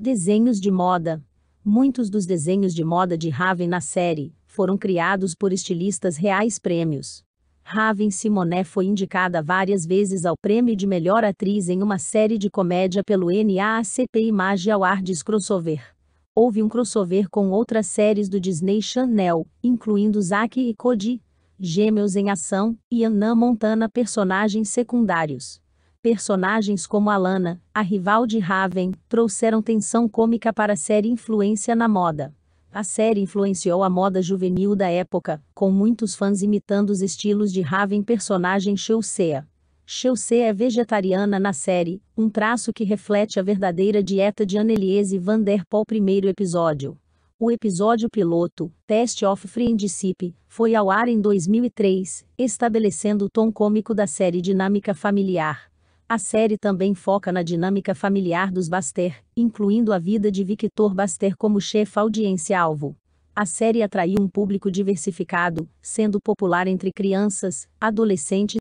Desenhos de moda. Muitos dos desenhos de moda de Raven na série foram criados por estilistas reais prêmios. Raven Simonet foi indicada várias vezes ao prêmio de melhor atriz em uma série de comédia pelo NAACP Image Awards Crossover. Houve um crossover com outras séries do Disney Channel, incluindo Zack e Cody, Gêmeos em Ação, e Anna Montana personagens secundários. Personagens como Alana, a rival de Raven, trouxeram tensão cômica para a série Influência na Moda. A série influenciou a moda juvenil da época, com muitos fãs imitando os estilos de Raven personagem Chelsea. Chelsea é vegetariana na série, um traço que reflete a verdadeira dieta de Anneliese van der Poel primeiro episódio. O episódio piloto, Test of Friendship, foi ao ar em 2003, estabelecendo o tom cômico da série dinâmica familiar. A série também foca na dinâmica familiar dos Baster, incluindo a vida de Victor Baster como chefe audiência-alvo. A série atraiu um público diversificado, sendo popular entre crianças, adolescentes